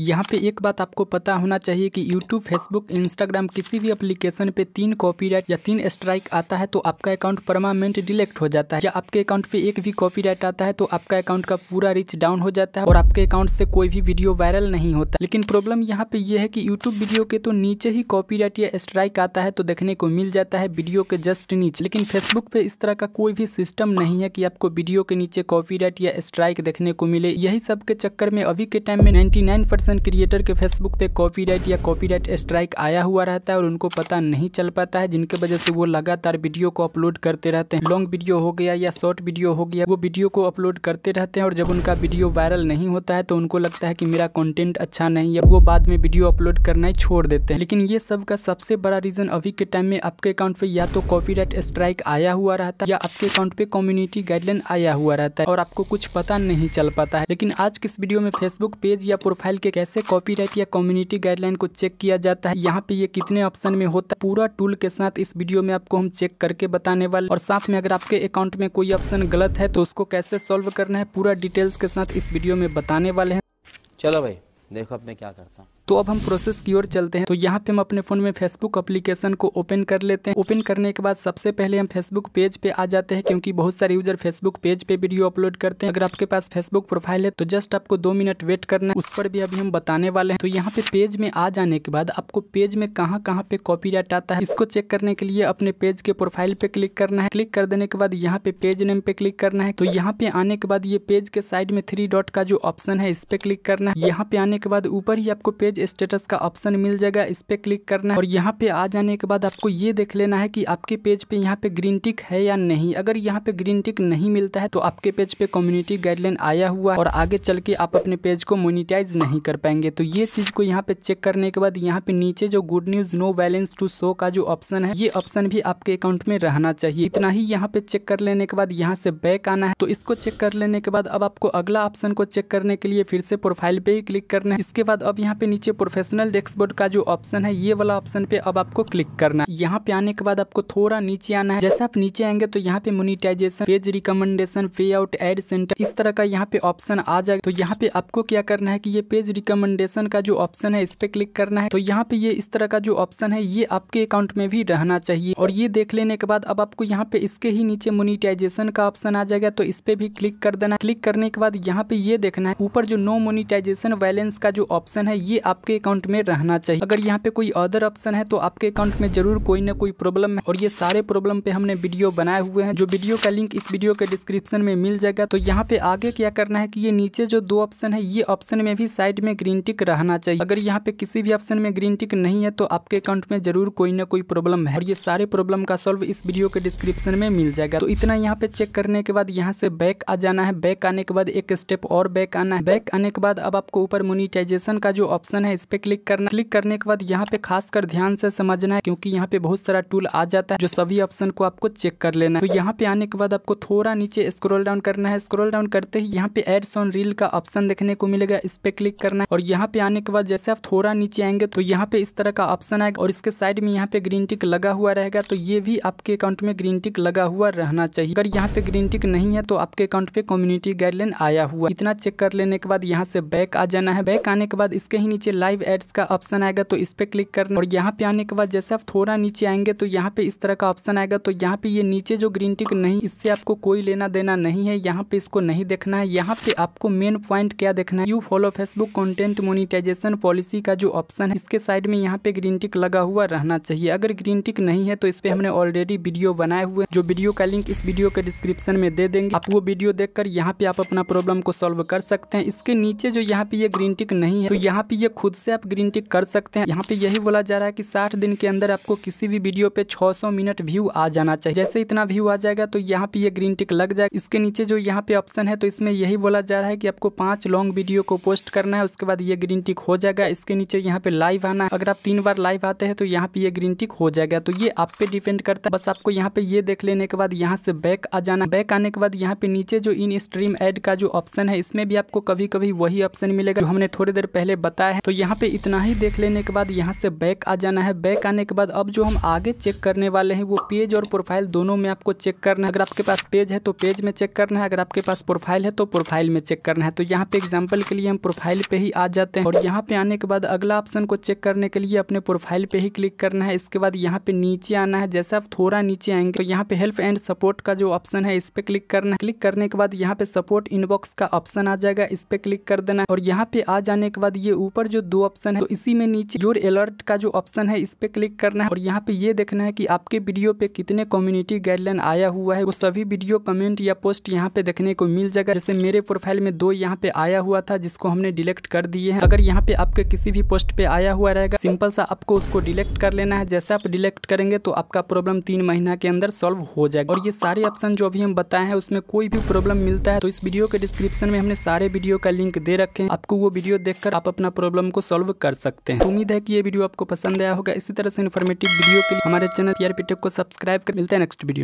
यहाँ पे एक बात आपको पता होना चाहिए कि YouTube, Facebook, Instagram किसी भी एप्लीकेशन पे तीन कॉपीराइट या तीन स्ट्राइक आता है तो आपका अकाउंट परमानेंट डिलेक्ट हो जाता है या आपके अकाउंट पे एक भी कॉपीराइट आता है तो आपका अकाउंट का पूरा रीच डाउन हो जाता है और आपके अकाउंट से कोई भी वीडियो वायरल नहीं होता लेकिन प्रॉब्लम यहाँ पे यह है की यूट्यूब वीडियो के तो नीचे ही कॉपी या स्ट्राइक आता है तो देखने को मिल जाता है वीडियो के जस्ट नीचे लेकिन फेसबुक पे इस तरह का कोई भी सिस्टम नहीं है की आपको वीडियो के नीचे कॉपी या स्ट्राइक देखने को मिले यही सब के चक्कर में अभी के टाइम में नाइन्टी कंटेंट क्रिएटर के फेसबुक पे कॉपीराइट या कॉपीराइट स्ट्राइक आया हुआ रहता है और उनको पता नहीं चल पाता है जिनके वजह से वो लगातार वीडियो को अपलोड करते रहते हैं लॉन्ग वीडियो हो गया या शॉर्ट वीडियो हो गया वो वीडियो को अपलोड करते रहते हैं और जब उनका वीडियो वायरल नहीं होता है तो उनको लगता है की मेरा कॉन्टेंट अच्छा नहीं है वो बाद में वीडियो अपलोड करना ही छोड़ देते हैं लेकिन ये सब का सबसे बड़ा रीजन अभी के टाइम में आपके अकाउंट पे या तो कॉपी स्ट्राइक आया हुआ रहता है या आपके अकाउंट पे कम्युनिटी गाइडलाइन आया हुआ रहता है और आपको कुछ पता नहीं चल पाता है लेकिन आज किस वीडियो में फेसबुक पेज या प्रोफाइल के कैसे कॉपीराइट या कम्युनिटी गाइडलाइन को चेक किया जाता है यहाँ पे ये कितने ऑप्शन में होता है पूरा टूल के साथ इस वीडियो में आपको हम चेक करके बताने वाले और साथ में अगर आपके अकाउंट में कोई ऑप्शन गलत है तो उसको कैसे सॉल्व करना है पूरा डिटेल्स के साथ इस वीडियो में बताने वाले हैं चलो भाई देखो अब मैं क्या करता हूँ तो अब हम प्रोसेस की ओर चलते हैं तो यहाँ पे हम अपने फ़ोन में फेसबुक एप्लीकेशन को ओपन कर लेते हैं ओपन करने के बाद सबसे पहले हम फेसबुक पेज पे आ जाते हैं क्योंकि बहुत सारे यूजर फेसबुक पेज पे वीडियो अपलोड करते हैं अगर आपके पास फेसबुक प्रोफाइल है तो जस्ट आपको दो मिनट वेट करना है उस पर भी अभी हम बताने वाले हैं तो यहाँ पे पेज में आ जाने के बाद आपको पेज में कहाँ कहाँ पे कॉपी आता है इसको चेक करने के लिए अपने पेज के प्रोफाइल पे क्लिक करना है क्लिक कर देने के बाद यहाँ पे पेज नेम पे क्लिक करना है तो यहाँ पे आने के बाद ये पेज के साइड में थ्री डॉट का जो ऑप्शन है इस पे क्लिक करना है यहाँ पे आने के बाद ऊपर ही आपको पेज मैसेज स्टेटस का ऑप्शन मिल जाएगा इस पर क्लिक करना है और यहाँ पे आ जाने के बाद आपको ये देख लेना है कि आपके पेज पे यहाँ पे ग्रीन टिक है या नहीं अगर यहाँ पे ग्रीन टिक नहीं मिलता है तो आपके पेज पे कम्युनिटी गाइडलाइन आया हुआ और आगे चल के आप अपने पेज को मोनिटाइज नहीं कर पाएंगे तो ये चीज को यहाँ पे चेक करने के बाद यहाँ पे नीचे जो good news no balance to show का जो ऑप्शन है ये ऑप्शन भी आपके अकाउंट में रहना चाहिए इतना ही यहाँ पे चेक कर लेने के बाद यहाँ से बैक आना है तो इसको चेक कर लेने के बाद अब आपको अगला ऑप्शन को चेक करने के लिए फिर से प्रोफाइल पे ही क्लिक करना है इसके बाद अब यहाँ पे नीचे नीचे प्रोफेशनल डेस्कबोर्ड का जो ऑप्शन है ये वाला ऑप्शन पे अब आपको क्लिक करना है यहाँ पे आने के बाद आपको थोड़ा नीचे आना है जैसे आप नीचे आएंगे तो यहाँ पे मोनिटाइजेशन पेज रिकमेंडेशन पे आउट एड सेंटर इस तरह का यहाँ पे ऑप्शन आ जाएगा तो यहाँ पे आपको क्या करना है की ये पेज रिकमेंडेशन का जो ऑप्शन है इस पे क्लिक करना है तो यहाँ पे ये इस तरह का जो ऑप्शन है ये आपके अकाउंट में भी रहना चाहिए और ये देख लेने के बाद अब आपको यहाँ पे इसके ही नीचे मोनिटाइजेशन का ऑप्शन आ जाएगा तो इस पे भी क्लिक कर देना क्लिक करने के बाद यहाँ पे ये देखना है ऊपर जो नो मोनिटाइजेशन बैलेंस का जो ऑप्शन है ये आप आपके अकाउंट में रहना चाहिए अगर यहाँ पे कोई अदर ऑप्शन है तो आपके अकाउंट में जरूर कोई ना कोई प्रॉब्लम है और ये सारे प्रॉब्लम पे हमने वीडियो बनाए हुए हैं जो वीडियो का लिंक इस वीडियो के डिस्क्रिप्शन में मिल जाएगा तो यहाँ पे आगे क्या करना है कि ये नीचे जो दो ऑप्शन है ये ऑप्शन में भी साइड में ग्रीन टिक रहना चाहिए अगर यहाँ पे किसी भी ऑप्शन में ग्रीन टिक नहीं है तो आपके अकाउंट में जरूर कोई ना कोई प्रॉब्लम है और ये सारे प्रॉब्लम का सॉल्व इस वीडियो के डिस्क्रिप्शन में मिल जाएगा तो इतना यहाँ पे चेक करने के बाद यहाँ से बैक आ जाना है बैक आने के बाद एक स्टेप और बैक आना है बैक आने के बाद अब आपको ऊपर मोनिटाइजेशन का जो ऑप्शन ऑप्शन है इस पर क्लिक करना क्लिक करने के बाद यहाँ पे खास कर ध्यान से समझना है क्योंकि यहाँ पे बहुत सारा टूल आ जाता है जो सभी ऑप्शन को आपको चेक कर लेना है तो यहाँ पे आने के बाद आपको थोड़ा नीचे स्क्रोल डाउन करना है स्क्रोल डाउन करते ही यहाँ पे एड्स ऑन रील का ऑप्शन देखने को मिलेगा इस पे क्लिक करना है और यहाँ पे आने के बाद जैसे आप थोड़ा नीचे आएंगे तो यहाँ पे इस तरह का ऑप्शन आएगा और इसके साइड में यहाँ पे ग्रीन टिक लगा हुआ रहेगा तो ये भी आपके अकाउंट में ग्रीन टिक लगा हुआ रहना चाहिए अगर यहाँ पे ग्रीन टिक नहीं है तो आपके अकाउंट पे कम्युनिटी गाइडलाइन आया हुआ इतना चेक कर लेने के बाद यहाँ से बैक आ जाना है बैक आने के बाद इसके ही नीचे लाइव एड्स का ऑप्शन आएगा तो इस पर क्लिक करना और यहाँ पे आने के बाद जैसे आप थोड़ा नीचे आएंगे तो यहाँ पे इस तरह का ऑप्शन आएगा तो यहाँ पे ये नीचे जो ग्रीन टिक नहीं इससे आपको कोई लेना देना नहीं है यहाँ पे इसको नहीं देखना है यहाँ पे आपको मेन पॉइंट क्या देखना है you follow Facebook content monetization policy का जो ऑप्शन है इसके साइड में यहाँ पे ग्रीन टिक लगा हुआ रहना चाहिए अगर ग्रीन टिक नहीं है तो इस पर हमने ऑलरेडी वीडियो बनाए हुए जो वीडियो का लिंक इस वीडियो के डिस्क्रिप्शन में दे देंगे आप वो वीडियो देखकर यहाँ पे आप अपना प्रॉब्लम को सोल्व कर सकते हैं इसके नीचे जो यहाँ पे ये ग्रीन टिक नहीं है तो यहाँ पे ये खुद से आप ग्रीन टिक कर सकते हैं यहाँ पे यही बोला जा रहा है कि साठ दिन के अंदर आपको किसी भी वीडियो पे 600 मिनट व्यू आ जाना चाहिए जैसे इतना व्यू आ जाएगा तो यहाँ पे ये ग्रीन टिक लग जाएगा इसके नीचे जो यहाँ पे ऑप्शन है तो इसमें यही बोला जा रहा है की आपको पांच लॉन्ग वीडियो को पोस्ट करना है उसके बाद ये ग्रीन टिक हो जाएगा इसके नीचे यहाँ पे लाइव आना है अगर आप तीन बार लाइव आते हैं तो यहाँ पे ये ग्रीन टिक हो जाएगा तो ये आप पे डिपेंड करता है बस आपको यहाँ पे ये देख लेने के बाद यहाँ से बैक आ जाना बैक आने के बाद यहाँ पे नीचे जो इन स्ट्रीम एड का जो ऑप्शन है इसमें भी आपको कभी कभी वही ऑप्शन मिलेगा जो हमने थोड़ी देर पहले बताया है तो यहाँ पे इतना ही देख लेने के बाद यहाँ से बैक आ जाना है बैक आने के बाद अब जो हम आगे चेक करने वाले हैं वो पेज और प्रोफाइल दोनों में आपको चेक करना है अगर आपके पास पेज है तो पेज में चेक करना है अगर आपके पास प्रोफाइल है तो प्रोफाइल में चेक करना है तो यहाँ पे एग्जाम्पल के लिए हम प्रोफाइल पे ही आ जाते हैं और यहाँ पे आने के बाद अगला ऑप्शन को चेक करने के लिए अपने प्रोफाइल पे ही क्लिक करना है इसके बाद यहाँ पे नीचे आना है जैसे आप थोड़ा नीचे आएंगे तो यहाँ पे हेल्प एंड सपोर्ट का जो ऑप्शन है इस पे क्लिक करना है क्लिक करने के बाद यहाँ पे सपोर्ट इनबॉक्स का ऑप्शन आ जाएगा इस पे क्लिक कर देना है और यहाँ पे आ जाने के बाद ये ऊपर जो दो ऑप्शन है तो इसी में नीचे योर अलर्ट का जो ऑप्शन है इस पर क्लिक करना है और यहाँ पे ये देखना है कि आपके वीडियो पे कितने कम्युनिटी गाइडलाइन आया हुआ है वो सभी वीडियो कमेंट या पोस्ट यहाँ पे देखने को मिल जाएगा जैसे मेरे प्रोफाइल में दो यहाँ पे आया हुआ था जिसको हमने डिलेक्ट कर दिए है अगर यहाँ पे आपके किसी भी पोस्ट पे आया हुआ रहेगा सिंपल सा आपको उसको डिलेक्ट कर लेना है जैसे आप डिलेक्ट करेंगे तो आपका प्रॉब्लम तीन महीना के अंदर सॉल्व हो जाएगा और ये सारे ऑप्शन जो अभी हम बताए हैं उसमें कोई भी प्रॉब्लम मिलता है तो इस वीडियो के डिस्क्रिप्शन में हमने सारे वीडियो का लिंक दे रखे हैं आपको वो वीडियो देखकर आप अपना प्रॉब्लम प्रॉब्लम को सॉल्व कर सकते हैं उम्मीद है कि ये वीडियो आपको पसंद आया होगा इसी तरह से इन्फॉर्मेटिव वीडियो के लिए हमारे चैनल को सब्सक्राइब कर मिलते हैं नेक्स्ट वीडियो